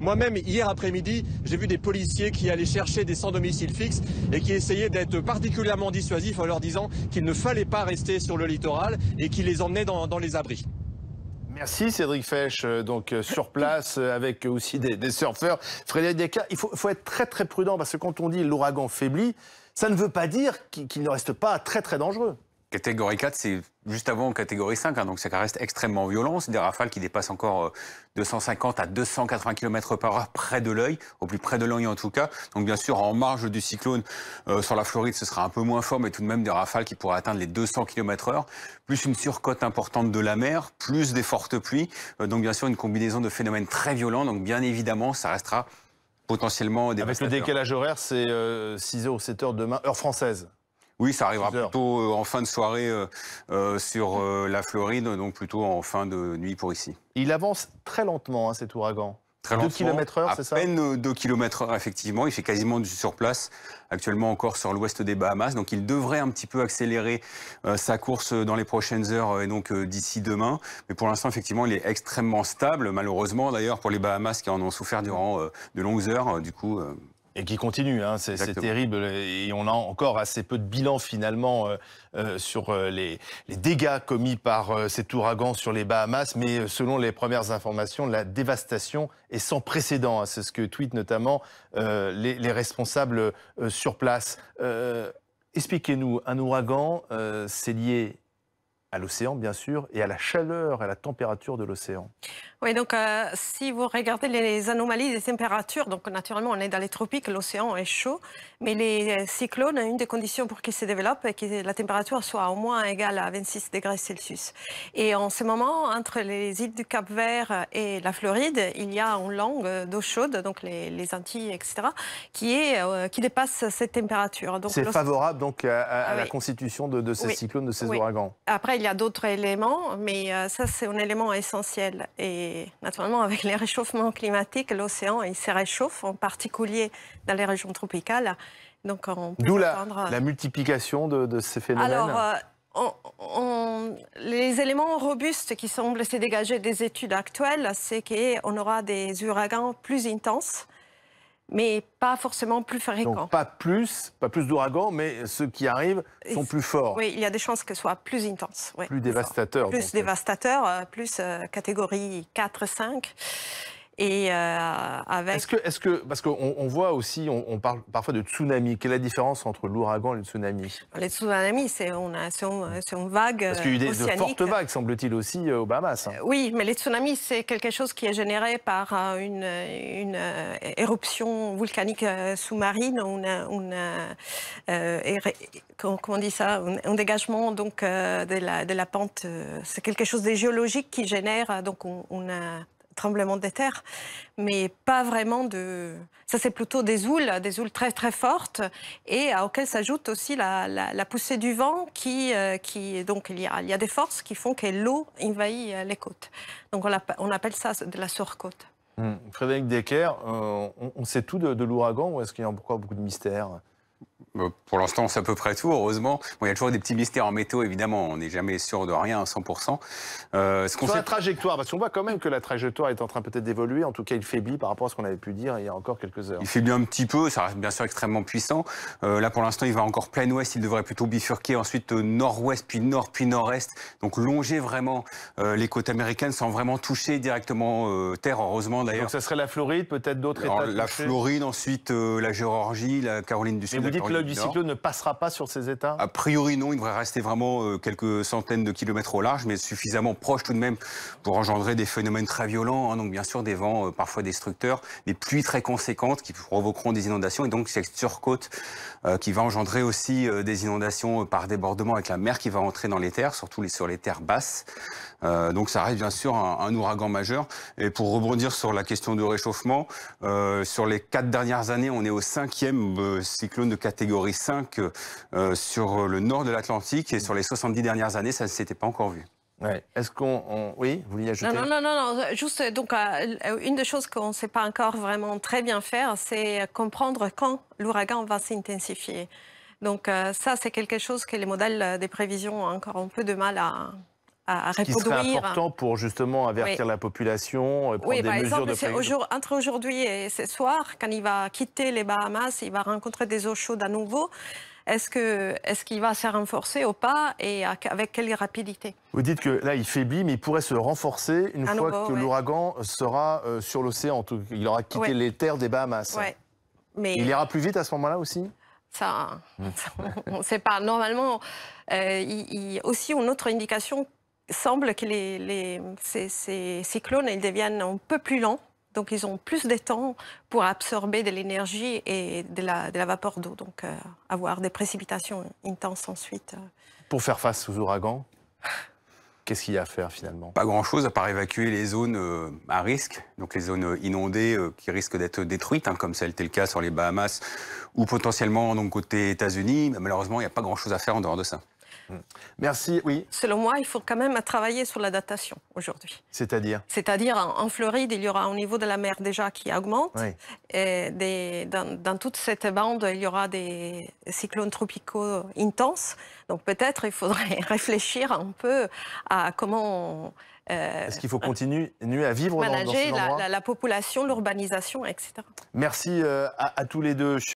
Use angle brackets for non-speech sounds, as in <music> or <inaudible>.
Moi-même, hier après-midi, j'ai vu des policiers qui allaient chercher des sans-domicile fixe et qui essayaient d'être particulièrement dissuasifs en leur disant qu'il ne fallait pas rester sur le littoral et qui les emmenaient dans, les abris. Merci Cédric Fesch, euh, donc euh, sur place euh, avec aussi des, surfeurs. Frédéric Descartes, il faut, faut, être très très prudent parce que quand on dit l'ouragan faiblit, ça ne veut pas dire qu'il ne reste pas très très dangereux. Catégorie 4, c'est juste avant catégorie 5, hein, donc ça reste extrêmement violent. C'est des rafales qui dépassent encore 250 euh, à 280 km par heure près de l'œil, au plus près de l'œil en tout cas. Donc bien sûr, en marge du cyclone, euh, sur la Floride, ce sera un peu moins fort, mais tout de même des rafales qui pourraient atteindre les 200 km heure, plus une surcote importante de la mer, plus des fortes pluies. Euh, donc bien sûr, une combinaison de phénomènes très violents. Donc bien évidemment, ça restera potentiellement Avec le décalage horaire, c'est 6h ou 7h demain, heure française oui, ça arrivera plutôt euh, en fin de soirée euh, euh, sur la Floride, donc plutôt en fin de nuit pour ici. Il avance très lentement, hein, cet ouragan. Très 2 km h c'est ça À peine 2 km h effectivement. Il fait quasiment du surplace, actuellement encore sur l'ouest des Bahamas. Donc il devrait un petit peu accélérer sa course dans les prochaines heures et donc d'ici demain. Mais pour l'instant, effectivement, il est extrêmement stable. Malheureusement, d'ailleurs, pour les Bahamas qui en ont souffert durant de longues heures, du coup... Et qui continue, hein, c'est terrible. Et on a encore assez peu de bilan finalement euh, euh, sur euh, les, dégâts commis par cet ouragan sur les Bahamas. Mais selon les premières informations, la dévastation est sans précédent. Hein. C'est ce que tweetent notamment les, les, responsables sur place. Expliquez-nous, un ouragan, c'est lié à l'océan, bien sûr, et à la chaleur, à la température de l'océan. Oui, donc euh, si vous regardez les anomalies des températures, donc naturellement on est dans les tropiques, l'océan est chaud, mais les euh, cyclones, une des conditions pour qu'ils se développent est que la température soit au moins égale à 26 degrés Celsius. Et en ce moment, entre les îles du Cap Vert et la Floride, il y a une langue euh, d'eau chaude, donc les, Antilles, etc., qui, est, qui dépasse cette température. C'est favorable donc à, ah la constitution de, ces cyclones, de ces ouragans. Après, il y a d'autres éléments, mais euh, ça, c'est un élément essentiel. Et naturellement, avec les réchauffements climatiques, l'océan, il se réchauffe, en particulier dans les régions tropicales. Donc, on D'où la, euh, la, multiplication de, ces phénomènes Alors, euh, les éléments robustes qui semblent se dégager des études actuelles, c'est qu'on aura des ouragans plus intenses mais pas forcément plus fréquents. pas plus, pas plus d'ouragans, mais ceux qui arrivent sont plus forts. Oui, il y a des chances que ce soit plus intense. plus dévastateur. Plus dévastateur, plus euh, euh, catégorie 4-5. Et euh, Est-ce que, est que. Parce qu'on voit aussi, on, parle parfois de tsunami. Quelle est la différence entre l'ouragan et le tsunami Le tsunami, c'est une, vague. Parce qu'il y a eu des, fortes vagues, semble-t-il, aussi euh, aux Bahamas. Hein. Euh, oui, mais les tsunamis, c'est quelque chose qui est généré par une, éruption volcanique sous-marine, une comment on dit ça, un, dégagement donc de la, de la pente. C'est quelque chose de géologique qui génère donc une, tremblements de terre, mais pas vraiment de... Ça, c'est plutôt des houles, des houles très très fortes, et à auxquelles s'ajoute aussi la, la, poussée du vent, qui, euh, qui donc il y, a, il y, a, des forces qui font que l'eau envahit euh, les côtes. Donc on, appelle ça de la surcôte. Hum, Frédéric Decker, euh, on, sait tout de, l'ouragan ou est-ce qu'il y a encore beaucoup de mystères pour l'instant, c'est à peu près tout, heureusement. il y a toujours des petits mystères en métaux, évidemment. On n'est jamais sûr de rien à 100%. Euh, ce Sur la trajectoire, parce qu'on voit quand même que la trajectoire est en train peut-être d'évoluer. En tout cas, il faiblit par rapport à ce qu'on avait pu dire il y a encore quelques heures. Il faiblit un petit peu. Ça reste bien sûr extrêmement puissant. Euh, là, pour l'instant, il va encore plein ouest. Il devrait plutôt bifurquer ensuite euh, nord-ouest, puis nord, puis nord-est. Donc, longer vraiment euh, les côtes américaines sans vraiment toucher directement terre, heureusement d'ailleurs. Donc, ça serait la Floride, peut-être d'autres États La Floride, ensuite la Géorgie, la Caroline du Sud du cyclone ne passera pas sur ces États A priori, non. Il devrait rester vraiment euh, quelques centaines de kilomètres au large, mais suffisamment proche tout de même pour engendrer des phénomènes très violents. Hein. donc, bien sûr, des vents euh, parfois destructeurs, des pluies très conséquentes qui provoqueront des inondations. Et donc, cette surcôte euh, qui va engendrer aussi des inondations par débordement avec la mer qui va entrer dans les terres, surtout sur les terres basses. donc, ça reste bien sûr un, un, ouragan majeur. Et pour rebondir sur la question du réchauffement, sur les quatre dernières années, on est au cinquième cyclone de catégorie 5 euh, sur le nord de l'Atlantique et sur les 70 dernières années, ça ne s'était pas encore vu. Est-ce qu'on. Oui, vous vouliez ajouter non, non, non, non, Juste, donc, euh, une des choses qu'on ne sait pas encore vraiment très bien faire, c'est comprendre quand l'ouragan va s'intensifier. Donc, euh, ça, c'est quelque chose que les modèles des prévisions ont encore un peu de mal à, qui serait important pour justement avertir la population, euh, prendre oui, des mesures de entre aujourd'hui et ce soir, quand il va quitter les Bahamas, il va rencontrer des eaux chaudes à nouveau est-ce qu'il est qu'il va se renforcer ou pas et avec quelle rapidité Vous dites que là, il faiblit, mais il pourrait se renforcer une fois que l'ouragan sera euh, sur l'océan. Il aura quitté les terres des Bahamas. Mais... Il ira plus vite à ce moment-là aussi ça, hmm. <laughs> on ne sait pas. Normalement, euh, il, il, aussi une autre indication semble que les, ces, cyclones ils deviennent un peu plus lents. Donc, ils ont plus de temps pour absorber de l'énergie et de la, de la vapeur d'eau. Donc, euh, avoir des précipitations intenses ensuite. Euh. Pour faire face aux ouragans, <laughs> qu'est-ce qu'il y a à faire finalement Pas grand-chose, à part évacuer les zones euh, à risque, donc les zones inondées qui risquent d'être détruites, hein, comme ça le cas sur les Bahamas ou potentiellement donc, côté États-Unis. Malheureusement, il n'y a pas grand-chose à faire en dehors de ça. Merci, oui. Selon moi, il faut quand même travailler sur la datation aujourd'hui. C'est-à-dire C'est-à-dire, en, Floride, il y aura au niveau de la mer déjà qui augmente. Et dans, toute cette bande, il y aura des cyclones tropicaux intenses. Donc peut-être il faudrait <laughs> réfléchir un peu à comment... Euh, Est-ce qu'il faut continuer à vivre dans, la, la, population, l'urbanisation, etc. Merci euh, à tous les deux.